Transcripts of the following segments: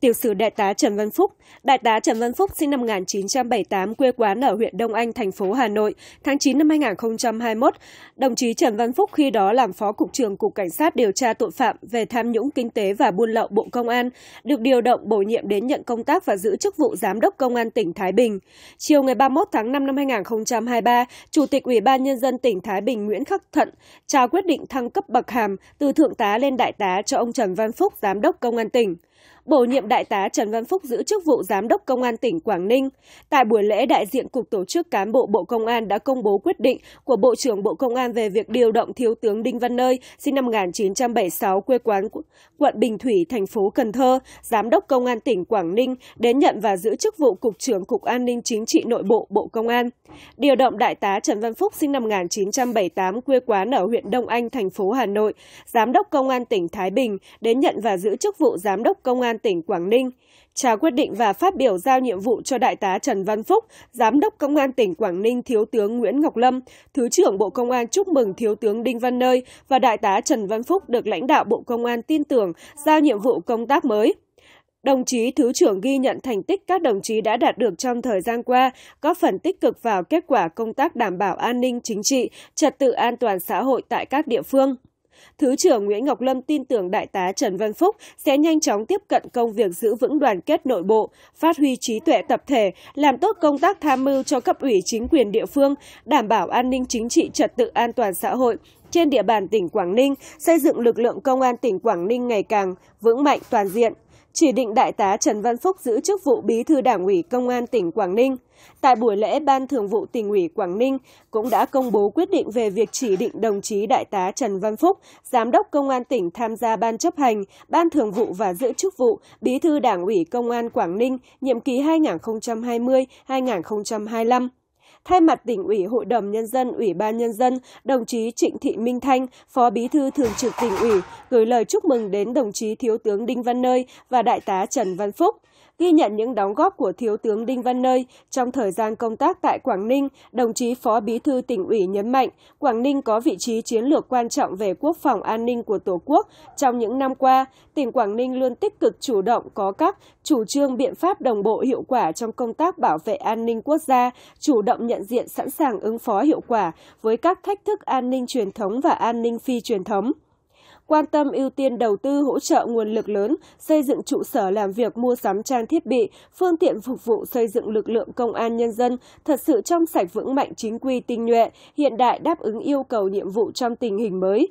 Tiểu sử đại tá Trần Văn Phúc Đại tá Trần Văn Phúc sinh năm 1978, quê quán ở huyện Đông Anh, thành phố Hà Nội, tháng 9 năm 2021. Đồng chí Trần Văn Phúc khi đó làm Phó Cục trưởng Cục Cảnh sát điều tra tội phạm về tham nhũng kinh tế và buôn lậu Bộ Công an, được điều động bổ nhiệm đến nhận công tác và giữ chức vụ Giám đốc Công an tỉnh Thái Bình. Chiều ngày 31 tháng 5 năm 2023, Chủ tịch Ủy ban Nhân dân tỉnh Thái Bình Nguyễn Khắc Thận trao quyết định thăng cấp bậc hàm từ Thượng tá lên Đại tá cho ông Trần Văn Phúc, Giám đốc Công an tỉnh bổ nhiệm đại tá Trần Văn Phúc giữ chức vụ Giám đốc Công an tỉnh Quảng Ninh. Tại buổi lễ, đại diện Cục Tổ chức Cán bộ Bộ Công an đã công bố quyết định của Bộ trưởng Bộ Công an về việc điều động Thiếu tướng Đinh Văn Nơi, sinh năm 1976, quê quán quận Bình Thủy, thành phố Cần Thơ, Giám đốc Công an tỉnh Quảng Ninh, đến nhận và giữ chức vụ Cục trưởng Cục An ninh Chính trị Nội bộ Bộ Công an. Điều động đại tá Trần Văn Phúc, sinh năm 1978, quê quán ở huyện Đông Anh, thành phố Hà Nội, Giám đốc Công an tỉnh Thái Bình, đến nhận và giữ chức vụ Giám đốc Công Công an tỉnh Quảng Ninh, trao quyết định và phát biểu giao nhiệm vụ cho Đại tá Trần Văn Phúc, Giám đốc Công an tỉnh Quảng Ninh Thiếu tướng Nguyễn Ngọc Lâm, Thứ trưởng Bộ Công an chúc mừng Thiếu tướng Đinh Văn Nơi và Đại tá Trần Văn Phúc được lãnh đạo Bộ Công an tin tưởng giao nhiệm vụ công tác mới. Đồng chí Thứ trưởng ghi nhận thành tích các đồng chí đã đạt được trong thời gian qua, góp phần tích cực vào kết quả công tác đảm bảo an ninh chính trị, trật tự an toàn xã hội tại các địa phương. Thứ trưởng Nguyễn Ngọc Lâm tin tưởng Đại tá Trần Văn Phúc sẽ nhanh chóng tiếp cận công việc giữ vững đoàn kết nội bộ, phát huy trí tuệ tập thể, làm tốt công tác tham mưu cho cấp ủy chính quyền địa phương, đảm bảo an ninh chính trị trật tự an toàn xã hội trên địa bàn tỉnh Quảng Ninh, xây dựng lực lượng công an tỉnh Quảng Ninh ngày càng vững mạnh toàn diện chỉ định Đại tá Trần Văn Phúc giữ chức vụ Bí thư Đảng ủy Công an tỉnh Quảng Ninh. Tại buổi lễ, Ban Thường vụ tỉnh ủy Quảng Ninh cũng đã công bố quyết định về việc chỉ định đồng chí Đại tá Trần Văn Phúc, Giám đốc Công an tỉnh tham gia Ban chấp hành, Ban Thường vụ và giữ chức vụ Bí thư Đảng ủy Công an Quảng Ninh nhiệm kỳ 2020-2025. Thay mặt tỉnh ủy, hội đồng nhân dân, ủy ban nhân dân, đồng chí Trịnh Thị Minh Thanh, Phó Bí thư Thường trực tỉnh ủy, gửi lời chúc mừng đến đồng chí Thiếu tướng Đinh Văn Nơi và Đại tá Trần Văn Phúc ghi nhận những đóng góp của Thiếu tướng Đinh Văn Nơi trong thời gian công tác tại Quảng Ninh, đồng chí Phó Bí thư tỉnh ủy nhấn mạnh, Quảng Ninh có vị trí chiến lược quan trọng về quốc phòng an ninh của Tổ quốc. Trong những năm qua, tỉnh Quảng Ninh luôn tích cực chủ động có các chủ trương biện pháp đồng bộ hiệu quả trong công tác bảo vệ an ninh quốc gia, chủ động nhận diện sẵn sàng ứng phó hiệu quả với các thách thức an ninh truyền thống và an ninh phi truyền thống quan tâm ưu tiên đầu tư hỗ trợ nguồn lực lớn, xây dựng trụ sở làm việc mua sắm trang thiết bị, phương tiện phục vụ xây dựng lực lượng công an nhân dân thật sự trong sạch vững mạnh chính quy tinh nhuệ, hiện đại đáp ứng yêu cầu nhiệm vụ trong tình hình mới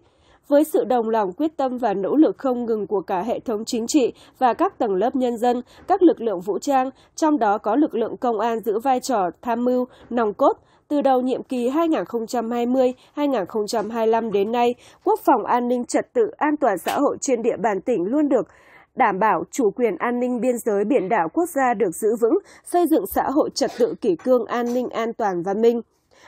với sự đồng lòng quyết tâm và nỗ lực không ngừng của cả hệ thống chính trị và các tầng lớp nhân dân, các lực lượng vũ trang, trong đó có lực lượng công an giữ vai trò tham mưu, nòng cốt, từ đầu nhiệm kỳ 2020-2025 đến nay, quốc phòng an ninh trật tự an toàn xã hội trên địa bàn tỉnh luôn được đảm bảo chủ quyền an ninh biên giới biển đảo quốc gia được giữ vững, xây dựng xã hội trật tự kỷ cương an ninh an toàn văn minh.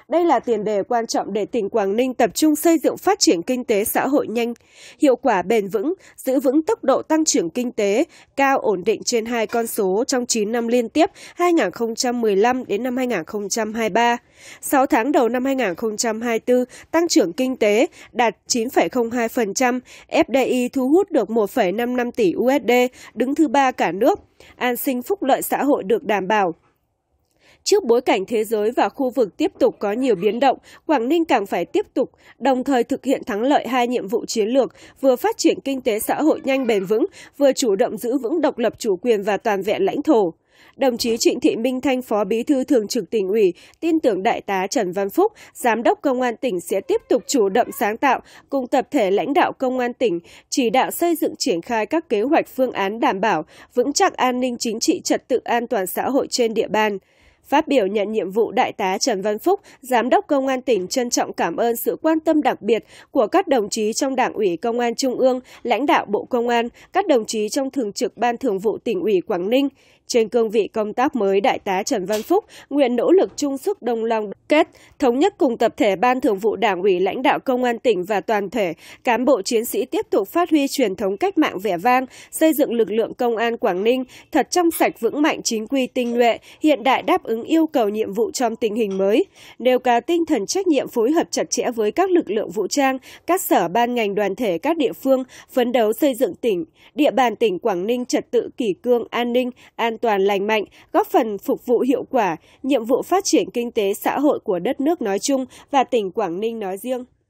Đây là tiền đề quan trọng để tỉnh Quảng Ninh tập trung xây dựng phát triển kinh tế xã hội nhanh, hiệu quả bền vững, giữ vững tốc độ tăng trưởng kinh tế cao ổn định trên hai con số trong 9 năm liên tiếp 2015 đến năm 2023. 6 tháng đầu năm 2024, tăng trưởng kinh tế đạt 9,02%, FDI thu hút được 1,55 tỷ USD, đứng thứ ba cả nước, an sinh phúc lợi xã hội được đảm bảo. Trước bối cảnh thế giới và khu vực tiếp tục có nhiều biến động, Quảng Ninh càng phải tiếp tục đồng thời thực hiện thắng lợi hai nhiệm vụ chiến lược, vừa phát triển kinh tế xã hội nhanh bền vững, vừa chủ động giữ vững độc lập chủ quyền và toàn vẹn lãnh thổ. Đồng chí Trịnh Thị Minh Thanh Phó Bí thư Thường trực tỉnh ủy tin tưởng Đại tá Trần Văn Phúc, Giám đốc Công an tỉnh sẽ tiếp tục chủ động sáng tạo cùng tập thể lãnh đạo Công an tỉnh chỉ đạo xây dựng triển khai các kế hoạch phương án đảm bảo vững chắc an ninh chính trị trật tự an toàn xã hội trên địa bàn. Phát biểu nhận nhiệm vụ Đại tá Trần Văn Phúc, Giám đốc Công an tỉnh trân trọng cảm ơn sự quan tâm đặc biệt của các đồng chí trong Đảng ủy Công an Trung ương, lãnh đạo Bộ Công an, các đồng chí trong Thường trực Ban Thường vụ tỉnh ủy Quảng Ninh. Trên cương vị công tác mới, Đại tá Trần Văn Phúc nguyện nỗ lực chung sức đồng lòng kết, thống nhất cùng tập thể Ban Thường vụ Đảng ủy lãnh đạo Công an tỉnh và toàn thể cán bộ chiến sĩ tiếp tục phát huy truyền thống cách mạng vẻ vang, xây dựng lực lượng Công an Quảng Ninh thật trong sạch vững mạnh chính quy tinh nhuệ, hiện đại đáp ứng ứng yêu cầu nhiệm vụ trong tình hình mới, nêu cao tinh thần trách nhiệm phối hợp chặt chẽ với các lực lượng vũ trang, các sở ban ngành đoàn thể các địa phương phấn đấu xây dựng tỉnh, địa bàn tỉnh Quảng Ninh trật tự kỷ cương, an ninh, an toàn lành mạnh, góp phần phục vụ hiệu quả nhiệm vụ phát triển kinh tế xã hội của đất nước nói chung và tỉnh Quảng Ninh nói riêng.